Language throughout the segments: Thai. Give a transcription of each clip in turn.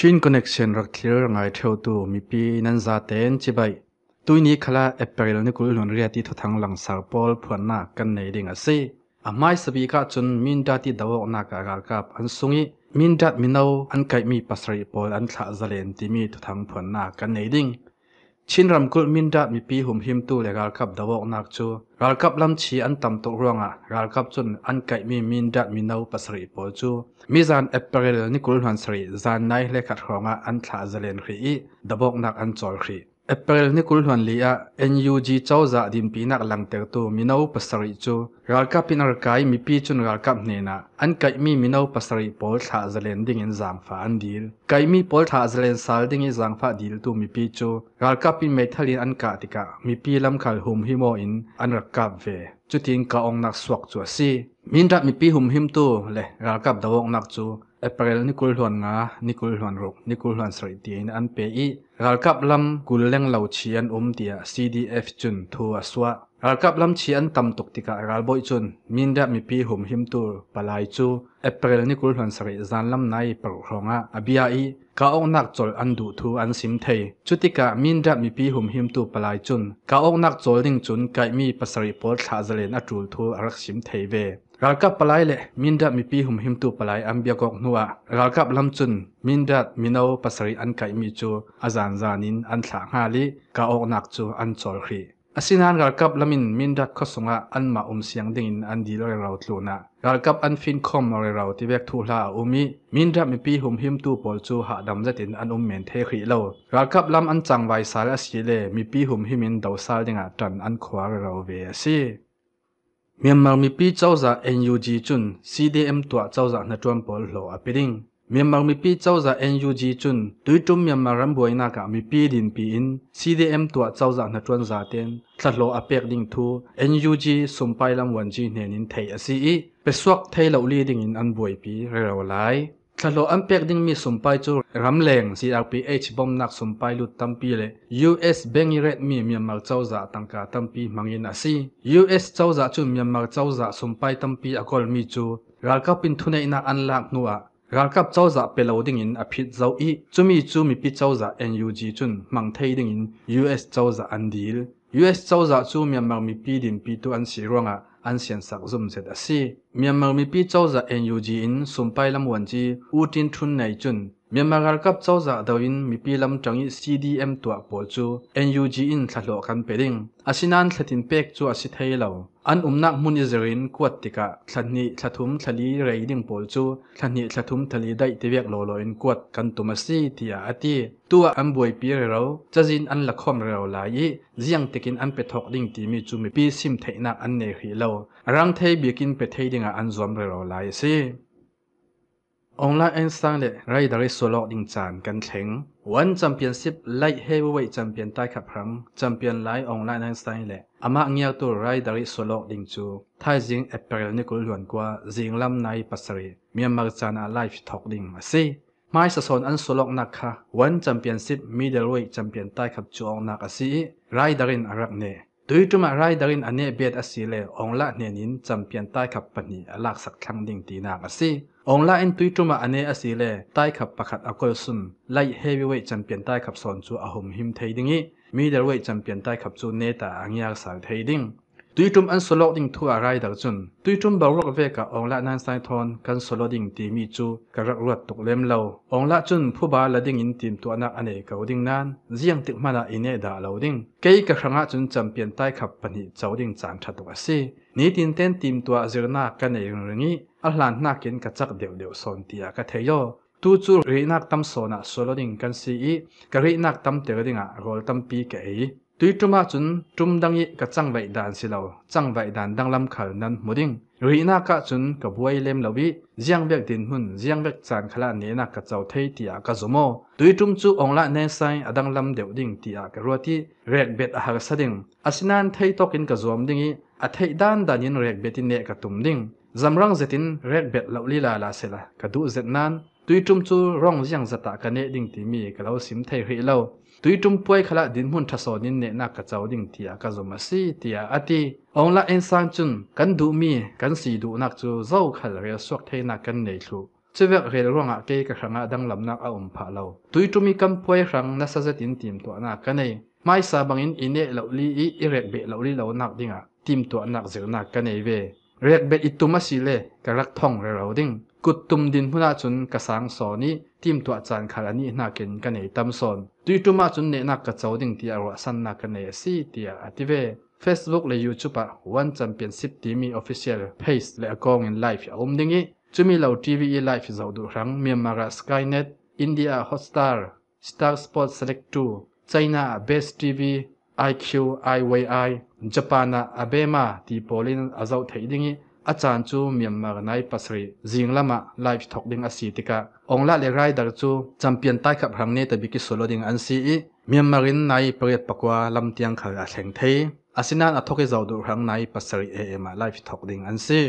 ชินคอนเนคชันรักเคลียร์ง่ายเท่าตัวมีปีนันซาเตนจิบายตัวนี้คลาแอปเปิลนี่กูหลงเรียที่ทุทังหลังสาวปอลพวนนากันในดิ่งอ่ะสิอาไม่สบีก้าจนมินดาที่ดาวอนักอากาศกับอันสุงีมินดัดมินเอาอันไกมีปัสริปอลอันทะเจเลนที่มีทุทังพวนนากันในดิ่งชินรำกุลมินดามีปีหุมหิมตู้เลยการขับดาวกนักจูรารขับลำชีอันต่ำตกร่วงอ่ะรารขับจนอันไก่มีมินดามีนาวปัสริปอจูมีจานแอปเปเรลนิ่กุลหันสริจานไนเลขัดของอ่ะอันทลาเจเลนขีดาวกนักอันจอยขี April ni kulhuan lia ah, NUG chawza din pinak langter tu minau pasari chu ralka pinar kai mi pi chun ralka nena an kai mi minau pasari pol tha zalen ding in zangfa an dil kai mi pol tha zalen sal ding in zangfa dil tu mi pi chu ralka pin me thalin an ka tika mi pi lam khal hum himo in an rakka ve chu tin ka ong nak suak chu si min rap mi pi hum him tu le ralka dawok nak chu April ni kul huan nga ni kul huan ruk ni kul huan sri ti in an pe i ral kap lam kul leng lo chi an um tia CDF chun thu aswa ral kap lam chi an tam tuk tika ral boi chun min da mi pi hum him tur palai chu April ni kul huan sri zan lam nai par ronga abia i ka ong nak chol an du thu an sim thei chutika min da mi pi hum him tu palai chun ka ong nak chol ding chun kai mi pasari pol thla zalen atul thu arak sim thei ve รัลกับปลายเละมินดัดมีปีหุมหิมตูปลายอันเบียกอกนัวรัลกับลำจุนมินดัดมีนเอปัสริอันไกมีจูอาจารย์จานินอันสังฮาลีกาออกนักจูอันจอลขีอาศินันรัลกับลมินมินดัดขสงะอันมาอุมเสียงดิ่งอันดีลอยเราตัวนะรัลกับอันฟินคอมลอยเราที่เวกทูลาอุมีมินดัดมีปีหุมหิมตูปอลจูหาดำจัดินอันอุมเมนเทขีเลารัลกับลำอันจังไวสารอาศิเลมีปีหุมหิมินดาวซาดิ่งอันจันอันขวาเราเวสีမြန်မာမီပီเจ้าဇာ NUG จุน CDM ตัวเจ้าဇာนะจวมปอลโหลอปิริงမြန်မာမီပီเจ้าဇာ NUG จุนดุยตุมမြန်မာရမ်ဘွိုင်နာကမီပီဒင်ပီအင် CDM ตัวเจ้าဇာนะจวนဇာเตนသလှောအပက်ဒင်းသူ NUG စုံပိုင်လမ်ဝန်ဂျီနေနင်ထေအစီပစွက်ထေလောလီဒင်းအန်ဘွိုင်ပီရေရောလိုက် thalo ampek ding mi sumpai chu ramleng crph bom nak sumpai lu tampi le us bank rate mi myanmar chawza tangka tampi mangin asi us chawza chu myanmar chawza sumpai tampi akol mi chu ralka pin thunei na anlak nuwa ralkap chawza peloding in aphit zau i chumi chu mi pi chawza nug chun mangthei ding in us chawza andil us chawza chu myanmar mi pi din pi tu an si ronga อันเสียนสักซุ่มเสร็จสิเมียนมามีปีเจ้าจะเอ็นยูจีอินสุมไปลำวันจีอูตินทุนในจุน Myanmar kap chau za dawin mipi lam changi CDM tua pol chu NUG in thalo kan peding asinan thatin pek chu asi thei lo an umnak mun izerin kuat tika thani thathum thali reiding pol chu thani thathum thali dai tibek lo lo in kuat kan tumasi tia ati tua an boi pi re ro chajin an lakhom re ro lai jiang tekin an pe thok ding ti mi chu mi pi sim theina an ne hi lo rang thei bikin pe thei dinga an zom re ro lai si online and sang le rai dare solo ding chan kan theng one championship light heavyweight champion tai kha phrang champion lai online and sang le ama angya to rai dare solo ding chu thai jing april ni kul luan kwa jing lam nai pasare myanmar chana live talk ding ma se mai sa son an solok nak kha one championship middleweight champion tai kha chu ong nak asi rai darin arak ne ตุยจุมาไรดารินอันเนเบียดอาศิเลองละเนนินจำเปียนใต้ขับปนีอลักสักครั้งดิ่งตีนางอาศิองละเอ็นตุยจุมาอันเนอาศิเลใต้ขับประคัดอากลซุนไล่เฮวิเวจำเปียนใต้ขับสอนจูอาหมหิมเทยดิ่งมีเดรเวจำเปียนใต้ขับจูเนตาอังยากสาวเทยดิ่งตุยจุมอันสโลดิงทัวไรดักจุนตุยจุมบารกเวกะองละนันไซทอนกันสโลดิงตีมีจูกระรวดตกเล่มเลาองละจุนผู้บาลดิงอินทีมตัวนักอเนกาวดิงนั้นเสียงติกมาละอินเนดาเลาดิงเกยกระขังจุนจำเปียนใต้ขับปนิเจ้าดิงจานทัดตัวซีนี่ตินเต้นทีมตัวเจรนากันในเรื่องนี้อัลลันนักเกินกระจักเดี่ยวเดี่ยวสนเตียกระเทยอตูจูรีนักตั้มโซนะสโลดิงกันซีอีกรีนักตั้มเตอดิงอะรอลตั้มปีเกยตุยตุมาจุนจุมดังยิกะจังไวดานสิเหลาจังไวดานดังลำขลนั้นมุดิงรีนากะจุนกับบวยเล่มเหลวิเจียงเบกดินหุ่นเจียงเบกจันขลาเนนักกบเจ้าเทียตียกะจโมตุยจุมจูองละเนสไซอดังลำเดวดิ่งตียกะรัวที่เรียกเบ็ดอาหารสดิ่งอาศินันเทียตกินกะจวมดิ่งอาเทียด้านดานินเรียกเบ็ดิเนกะตุมดิ่งจำรังเจตินเรียกเบ็ดเหลวลีลาลาเซละกะดูเจตนันตุยจุมจูร่องยังจะตากันเนดิ่งที่มีกะเราสิมไทยเฮเราตุยจุมป่วยขละดินพุ่นทศนินเนนักกะเจ้าดิ่งเตียกะจมสีเตียอติองละเอ็นสังจุนกันดูมีกันสีดูนักจูเจ้าขลเรียสวกเทนักกันเนชูชเวกเรื่องอาเกกะขังอาดังลำนักอาอมพะเราตุยจุมีกันป่วยขังนัสจะตินติมตัวนักกันเนไม่สาบังอินอินเนเหลาลีอีเรกเบเรลาลีเรล่านักดิ่งอะติมตัวนักเสือนักกันเนเวเรกเบอิตุมาสีเลกะรักท่องเรเราดิ่งกุดตุมดินพุนาจุนกระสังสอนี้ทีมตัวอาจารย์คารานีนักเก็นกันเนตัมสอนดูยตุมาจุนเนนักกระเจ้าดิ่งที่อรวสันนักกันเนสีเตียอติเว Facebook และยูทู u อะวันจำเป็นสิบทีมีอ f ฟิเชียลเพจและกององินไลฟ์อมดิ่งี้จะมีเหล่าทีวีไลฟ์เจาดูครั้งเมียมาราสกายเน็ตอินเดียฮอตสตาร์สตาร์สปอร์ตเซเล็กทูจีน่าเบสทีวีไไอคิว IQ i ไอญี่ปุ่นอาเบมาที่โปลินอาเจ้าไทยดิ่งนี้อาจารย์จูมีมาในายปัสรีจิงละมาไลฟ์ทอกดิงอาศิติกาองละเลไรดักจูจำเปียนใต้ขับหรังนี้แต่บิกิสโลดิงอันซีมีมารินนายเปรียดปกว่าลำเตียงขาอาเซงเทอาศินันอัทกิจ้ดูหรั้งนายปัสรีเอเอมาไลฟ์ทอกดิงอันซี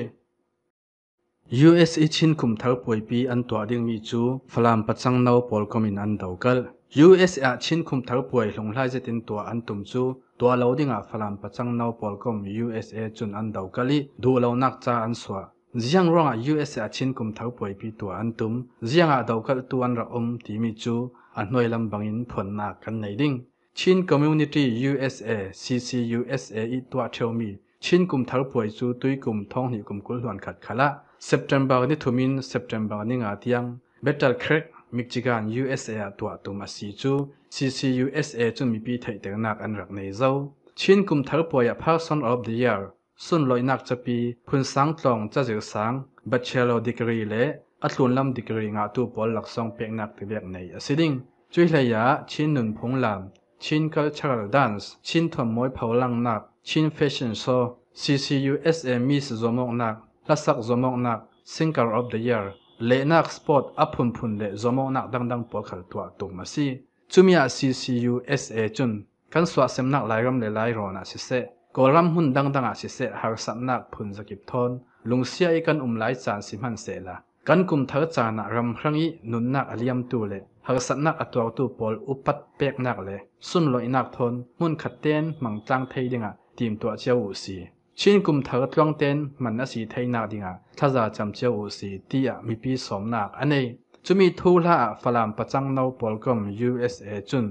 US ชินคุมทารป่วยปีอันตัวดิงมีจูฟลามปัจจังนาวปอลคอมินอันเดากัล US ชินคุมทารป่วยหลงไล่จะตินตัวอันตุมจู tua lo dingah falam pachang nau polcom usa chun an do kali du lo nak cha an swa ziang ronga usa achin kum thau poi pi tu an tum ziang a do kal tu an ra om ti mi chu an noi lam bangin phon na kan nei ding chin community usa ccusa i tua theu mi chin kum thar poi chu tui kum thong ni kum kul hlan khat khala september ni thumin september ni nga tiang better crack มิกซิกัน USA ตัวตุมาซีจู CCUSA จุนมีปีไทยเตงนักอันรักในเจ้าชินกุมทารปวย p e r อ o n อ f the y ร์ r สุนลอยนักจะปีคุณสังตองจะเจอสังบัตเชล o r ด e กรีเละอัตลุนลำด e กรีงาตัวปอลหลักสองเปียงนักติเบ็กในอสิดิงจุยเลยชินหนุนพงลำชินก u l t u r a ดันส์ชินอมมวยเผาลังนักชินแฟชั่นโ s h o CCUSA ม i สโจอมองนักและสักโอมองนักซิงเกิลออฟเดียร์เลนักสปอร์ตอพพุนพุนเลจอมอนักดังดังปอขัลตัวตรงมาซีจุมยอาซีซียูเอสเอจุนกันสวดเสมนักไลรัมเลไลรอนาสิเซกอรัมหุ่นดังดังอาสิเซหากสัมนักพุนสกิบทอนลุงเสียอีกันอุ้มไลจานสิมันเซลากันกลุ่มเธอจานักรำครั้งอีนุนนักอเลียมตูเลหากสันนักอตัวตูปอลอุปัตเปกนักเลสุนลอยนักทอนมุนขัดเต้นมังจังเทยดิงะทีมตัวเจ้าอูสีชินกุมเถิดรองเต้นมันน่ะสีไทยนาดีงาท่าจะจำเจ้าอุสีที่มีปีสมนักอันนี้จะมีทูละฝรั่งประจังนอปอลกม USA จุน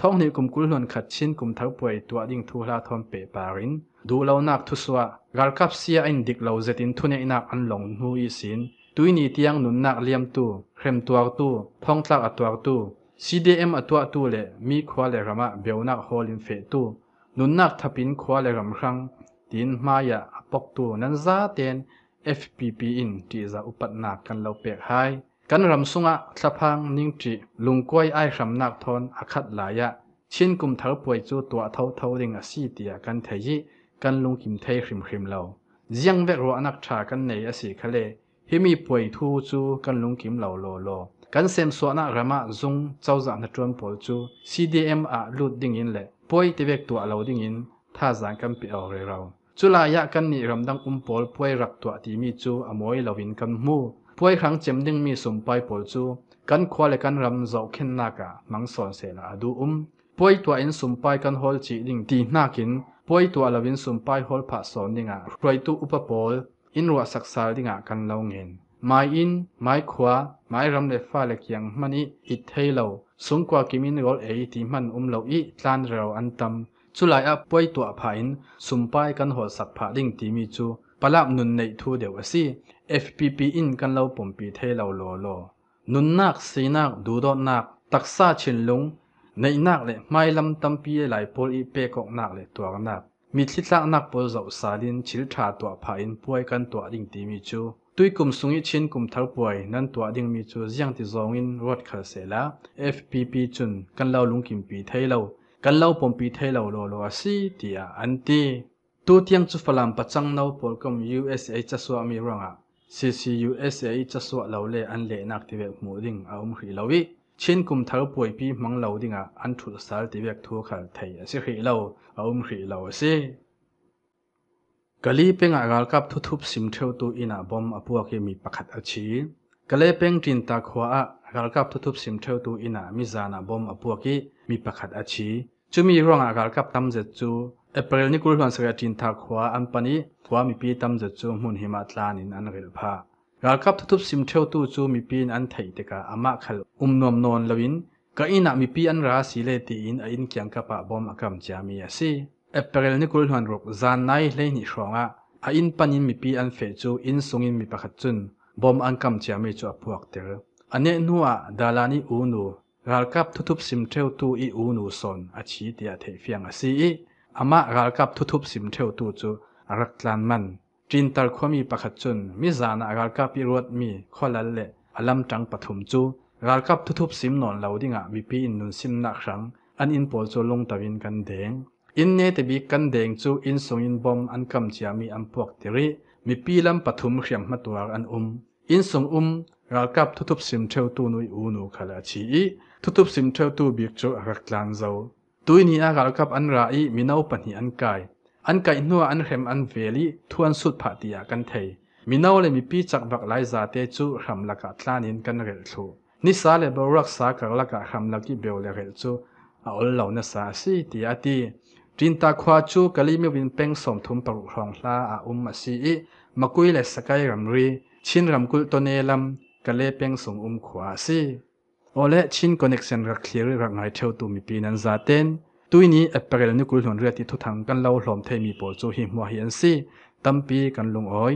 ท้องนี้กุมกุลนขัดชินกุมเถิดป่วยตัวดิ่งทูละทอมเปปารินดูเ่านักทุสวะกาลกับเสียอินดิกเราเจตินทุเนนักอันหลงนูอีสินตุยนี่เตียงหนุนนักเลียมตู้เข้มตัวตู้ท้องทักอตัวตู้ CDM อตัวตู้เลยมีควาเลรามะเบลนักฮอลินเฟตู้นุนนักทับินควาเลรามครั้ง tin maya apok tu nan za ten fpp in ti za upatna kan lo pek hai kan ram sunga thlapang ning ti lungkoi ai ram nak thon akhat laya chin kum thar puai chu tua thau thau ring a si tia kan thei kan lung kim thei hrim hrim lo jiang vek ro anak tha kan nei a si khale hi mi puai thu chu kan lung kim lo lo lo kan sem so na rama zung chau za na tron pol chu cdm a lut ding in le poi te vek tu alo ding in tha zang kan pi au re rao จุลายะกันนี่รำดังอุ้มปอลพวยรักตัวตีมีจูอมวยลวินกันมูปพวยครั้งเจมดึ้งมีสมไปปอลจูกันควาเลกันรำจ้าเข็นนากะมังสอนเสนาดูอุ้มพวยตัวเอ็นสมไปกันฮอลจีดิ่งตีหนากินพวยตัวลวินสมไปฮอลผาสอนดิ่งอ่ะรวยตู้อุปปอลอินรัวสักสารดิ่งอ่ะกันเล่าเงินไม่อินไม่ขวาไม่รำเลฟ้าเล็กยังมันอีอิดเทเลวสูงกว่ากิมินกอลเอที่มันอุ้มเราอีตานเราอันตำชุลายอป่วยตัวผ่านสุ่มไปกันหัวสับผ่าดิ่งตีมีจูปลับนุนในทูเดวสิ FPP อินกันเราปมปีเทเราโลโลนุนนักสีนักดูดนักตักซาชินลุงในนักเลยไม่ลำตั้มปีหลายปอลอีเปกอกนักเลยตัวนักมีทิศนักปวดเสาลินชิลชาตัวผ่านป่วยกันตัวดิ่งตีมีจูตุยกลุ่มสุงยิชินกลุ่มทั่วไปนั้นตัวดิ่งมีจูเสียงที่ร้องอินรถเขาเสียแล้ว FPP จุนกันเราลุงกิมปีเทเรากันเล่าปมปีเทเราโลโลอาซีตียอันตีตัวเทียงจุฟลามปัจจังเล่าปอลกม USA จะสวามีรังอ่ะ CCUSA จะสวาเราเลอันเล่นักที่เวกมูดิงอาอุ้มขีเราวิเช่นกลุ่มทารป่วยพี่มังเราดิงอ่ะอันทุกสารที่เวกทัวขัดไทยสิขีเราอาอุ้มขีเ่าสิกะลีเป็งอากาลกับทุทุบซสิมเทวตัวอินาบอมอปัวเคมีประคัดอาชีกะเลเป็งจินตาขวาอากาลกับทุทุบซสิมเทวตัวอินามิจานาบอมอปัวเคมีประคัดอชีจูมีร่องอากาศกับตำเจ็ดจูเอเปรลนี่กุลวันสกัดจินทักหัวอันปนี้หัวมีปีตำเจ็ดจูมุนหิมาตลานินอันเริลพากากับทุบซิมเทวตู้จูมีปีนอันไทยเตกาอามาขลอุมนวมนนลวินก็อินักมีปีอันราสีเลตีอินอินเกียงกับปะบอมอากมจามีอาศิเอเปรลนี่กุลวันรุกจานไนเลนิชวงะอินปนินมีปีอันเฟจูอินสุงินมีปะขจุนบอมอันกมจามีจูอพวกเตออันเนนัวดาลานีอูนู gal kap thu thup sim theu tu i u nu son a chi tia thei fiang a si i ama gal kap thu thup sim theu tu chu rak tlan man trin tar khomi pakhat chun mi zana gal kap i rot mi kholal le alam tang pathum chu gal kap thu thup sim non lo dinga mi pi in nun sim nak rang an in pol chu long tawin kan deng in ne te bi kan deng chu in song in bom an kam chia mi am pok ti ri mi pi lam pathum hriam ma tuar an um in song um gal kap thu thup sim theu tu nui u nu khala chi i ทุทุบสิมเทวตูบิกโจอากักลานเจ้าตัวนี้อากาลกับอันราอีมีนาวปัญหาอันไกาอันไกายนัวอันเข็มอันเฟลีทวนสุดผาตียากันเทมีนาวเลยมีปีจักบักไลซาเตจูคำลักกทลานินกันเร็วทูนิสาเลบรักษากันลักคำลักกิเบลเร็วจูเอาเหล่านั้นสาสีตียาตีจินตาควาจูกะลิมีวินเป็งสมทุมปรุรองลาอาอุมมาซีมากุยเลสกายรัมรีชินรัมกุลตเนลัมกะเลเป็งสมอุมขวาซีโอเล่ชินคอนเน็กชันรักเคลียร์รักไงเท่าตัวมีปีนันซาเต้นตุยนี้แอปเริลนี่กุลหงเรียติทุกทางกันเล่าหลอมเทมีโปรจูหิมวาเฮียนซีตั้มปีกันลงอ้อย